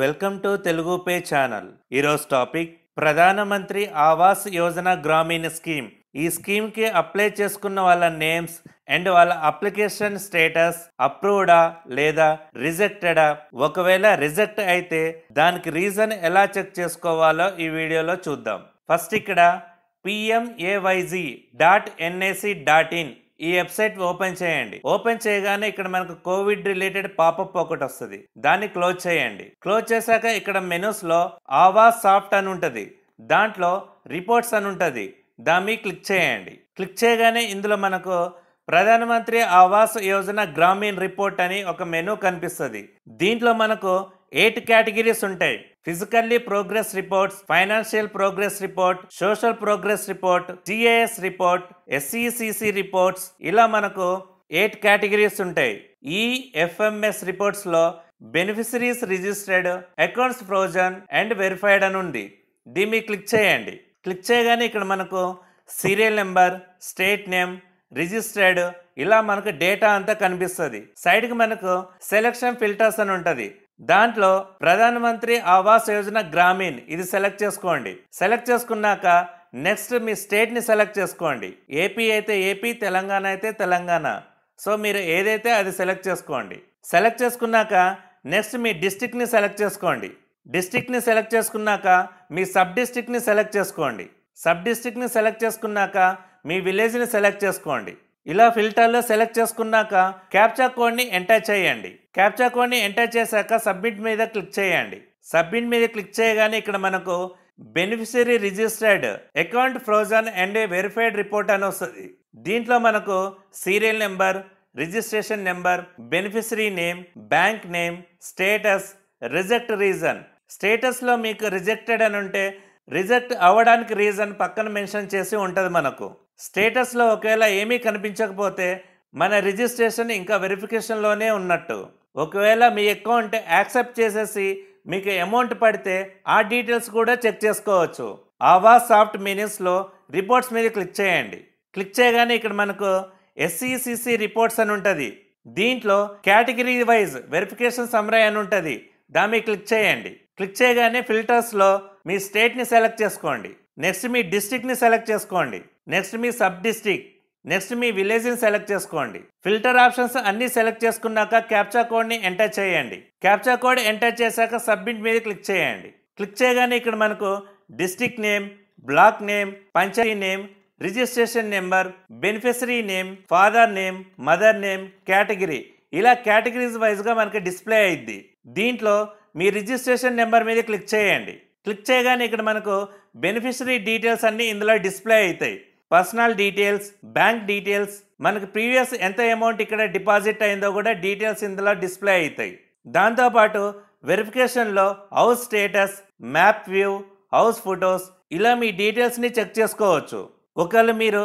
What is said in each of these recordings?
welcome to Telugu pay channel ఈరోజు topic Pradhan Mantri Awas Yojana గ్రామీణ scheme ఈ స్కీమ్కి అప్లై చేసుకున్న వాళ్ళ నేమ్స్ అండ్ వాళ్ళ అప్లికేషన్ స్టేటస్ అప్రూవ్డా లేదా రిజెక్టెడా ఒకవేళ రిజెక్ట్ అయితే దానికి రీజన్ ఎలా చెక్ చేసుకోవాలో ఈ వీడియోలో చూద్దాం ఫస్ట్ ఇక్కడ PMAYG dot NIC dot in ఈ వెబ్సైట్ ఓపెన్ చేయండి ఓపెన్ చేయగానే ఇక్కడ మనకు కోవిడ్ రిలేటెడ్ పాపప్ ఒకటి వస్తుంది దాన్ని క్లోజ్ చేయండి క్లోజ్ చేశాక ఇక్కడ మెనూస్ లో ఆవా సాఫ్ట్ అని ఉంటుంది దాంట్లో రిపోర్ట్స్ అని ఉంటుంది దాన్ని క్లిక్ చేయండి క్లిక్ చేయగానే ఇందులో మనకు ప్రధానమంత్రి ఆవాస్ యోజన గ్రామీణ రిపోర్ట్ అని ఒక మెనూ కనిపిస్తుంది దీంట్లో మనకు ఎయిట్ కేటగిరీస్ ఉంటాయి physically progress reports financial progress report social progress report TAS report SCCC reports ఇలా మనకు ఎయిట్ కేటగిరీస్ ఉంటాయి ఈ ఎఫ్ఎంఎస్ రిపోర్ట్స్లో beneficiaries registered accounts frozen and verified అని ఉంది దీన్ని క్లిక్ చేయండి క్లిక్ చేయగానే ఇక్కడ మనకు serial number state name registered ఇలా మనకు డేటా అంతా కనిపిస్తుంది సైడ్కి మనకు సెలక్షన్ ఫిల్టర్స్ అని ఉంటుంది దాంట్లో ప్రధానమంత్రి ఆవాస్ యోజన గ్రామీణ్ ఇది సెలెక్ట్ చేసుకోండి సెలెక్ట్ చేసుకున్నాక నెక్స్ట్ మీ స్టేట్ని సెలెక్ట్ చేసుకోండి ఏపీ అయితే ఏపీ తెలంగాణ అయితే తెలంగాణ సో మీరు ఏదైతే అది సెలెక్ట్ చేసుకోండి సెలెక్ట్ చేసుకున్నాక నెక్స్ట్ మీ డిస్టిక్ని సెలెక్ట్ చేసుకోండి డిస్టిక్ని సెలెక్ట్ చేసుకున్నాక మీ సబ్ డిస్టిక్ని సెలెక్ట్ చేసుకోండి సబ్ డిస్టిక్ని సెలెక్ట్ చేసుకున్నాక మీ విలేజ్ని సెలెక్ట్ చేసుకోండి ఇలా ఫిల్టర్లో సెలెక్ట్ చేసుకున్నాక క్యాప్చా కోడ్ని ఎంటర్ చేయండి క్యాప్చా కోడ్ని ఎంటర్ చేశాక సబ్మిట్ మీద క్లిక్ చేయండి సబ్మిట్ మీద క్లిక్ చేయగానే ఇక్కడ మనకు beneficiary registered account frozen and verified report అని వస్తుంది దీంట్లో మనకు serial number registration number beneficiary name bank name status reject reason స్టేటస్లో మీకు రిజెక్టెడ్ అని ఉంటే రిజెక్ట్ అవ్వడానికి రీజన్ పక్కన మెన్షన్ చేసి ఉంటుంది మనకు స్టేటస్లో ఒకవేళ ఏమీ కనిపించకపోతే మన రిజిస్ట్రేషన్ ఇంకా వెరిఫికేషన్లోనే ఉన్నట్టు ఒకవేళ మీ అకౌంట్ యాక్సెప్ట్ చేసేసి మీకు అమౌంట్ పడితే ఆ డీటెయిల్స్ కూడా చెక్ చేసుకోవచ్చు ఆవా సాఫ్ట్ మీనింగ్స్లో రిపోర్ట్స్ మీద క్లిక్ చేయండి క్లిక్ చేయగానే ఇక్కడ మనకు ఎస్సీసీసీ రిపోర్ట్స్ అని ఉంటుంది దీంట్లో కేటగిరీ వైజ్ వెరిఫికేషన్ సమరై అని ఉంటుంది దాని మీద క్లిక్ చేయండి క్లిక్ చేయగానే ఫిల్టర్స్లో మీ స్టేట్ని సెలెక్ట్ చేసుకోండి నెక్స్ట్ మీ డిస్టిక్ని సెలెక్ట్ చేసుకోండి నెక్స్ట్ మీ సబ్ డిస్టిక్ నెక్స్ట్ మీ విలేజ్ని సెలెక్ట్ చేసుకోండి ఫిల్టర్ ఆప్షన్స్ అన్నీ సెలెక్ట్ చేసుకున్నాక క్యాప్చా కోడ్ని ఎంటర్ చేయండి క్యాప్చా కోడ్ ఎంటర్ చేశాక సబ్మిట్ మీద క్లిక్ చేయండి క్లిక్ చేయగానే ఇక్కడ మనకు district name block name panchayat name registration number beneficiary name father name mother name category ఇలా కేటగిరీస్ వైజ్గా మనకి డిస్ప్లే అయింది దీంట్లో మీ రిజిస్ట్రేషన్ నెంబర్ మీద క్లిక్ చేయండి క్లిక్ చేయగానే ఇక్కడ మనకు బెనిఫిషరీ డీటెయిల్స్ అన్నీ ఇందులో డిస్ప్లే అవుతాయి పర్సనల్ డీటెయిల్స్ బ్యాంక్ డీటెయిల్స్ మనకు ప్రీవియస్ ఎంత అమౌంట్ ఇక్కడ డిపాజిట్ అయిందో కూడా డీటెయిల్స్ ఇందులో డిస్ప్లే అవుతాయి దాంతోపాటు వెరిఫికేషన్లో house status map view house photos ఇలా మీ డీటెయిల్స్ని చెక్ చేసుకోవచ్చు ఒకవేళ మీరు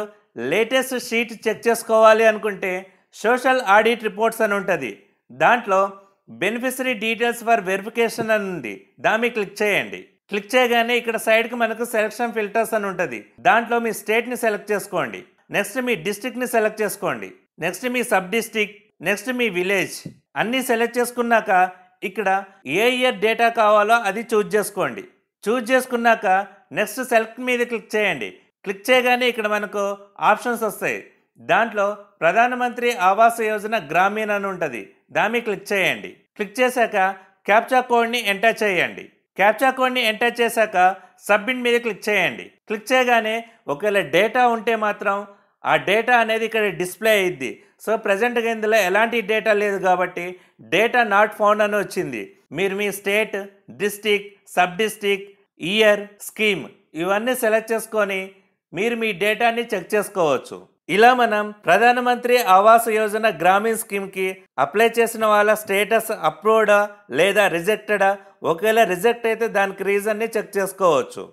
లేటెస్ట్ షీట్ చెక్ చేసుకోవాలి అనుకుంటే సోషల్ ఆడిట్ రిపోర్ట్స్ అని ఉంటుంది దాంట్లో బెనిఫిషరీ డీటెయిల్స్ ఫర్ వెరిఫికేషన్ అని ఉంది దాన్ని క్లిక్ చేయండి క్లిక్ చేయగానే ఇక్కడ సైడ్కి మనకు సెలక్షన్ ఫిల్టర్స్ అని ఉంటుంది దాంట్లో మీ స్టేట్ని సెలెక్ట్ చేసుకోండి నెక్స్ట్ మీ డిస్ట్రిక్ట్ని సెలెక్ట్ చేసుకోండి నెక్స్ట్ మీ సబ్ డిస్టిక్ నెక్స్ట్ మీ విలేజ్ అన్నీ సెలెక్ట్ చేసుకున్నాక ఇక్కడ ఏ ఇయర్ డేటా కావాలో అది చూజ్ చేసుకోండి చూజ్ చేసుకున్నాక నెక్స్ట్ సెలెక్ట్ మీద క్లిక్ చేయండి క్లిక్ చేయగానే ఇక్కడ మనకు ఆప్షన్స్ వస్తాయి దాంట్లో ప్రధానమంత్రి ఆవాస యోజన గ్రామీణ అని ఉంటుంది దాన్ని క్లిక్ చేయండి క్లిక్ చేశాక క్యాప్చా కోడ్ని ఎంటర్ చేయండి క్యాప్చా కోడ్ని ఎంటర్ చేశాక సబ్మిట్ మీద క్లిక్ చేయండి క్లిక్ చేయగానే ఒకవేళ డేటా ఉంటే మాత్రం ఆ డేటా అనేది ఇక్కడ డిస్ప్లే అయ్యిద్ది సో ప్రజెంట్గా ఇందులో ఎలాంటి డేటా లేదు కాబట్టి డేటా నాట్ ఫౌండ్ అని వచ్చింది మీరు మీ state district sub district year scheme ఇవన్నీ సెలెక్ట్ చేసుకొని మీరు మీ డేటాని చెక్ చేసుకోవచ్చు ఇలా మనం ప్రధానమంత్రి ఆవాస యోజన గ్రామీణ స్కీమ్కి అప్లై చేసిన వాళ్ళ స్టేటస్ అప్రూవ్డా లేదా రిజెక్టెడా ఒకవేళ రిజెక్ట్ అయితే దానికి రీజన్ని చెక్ చేసుకోవచ్చు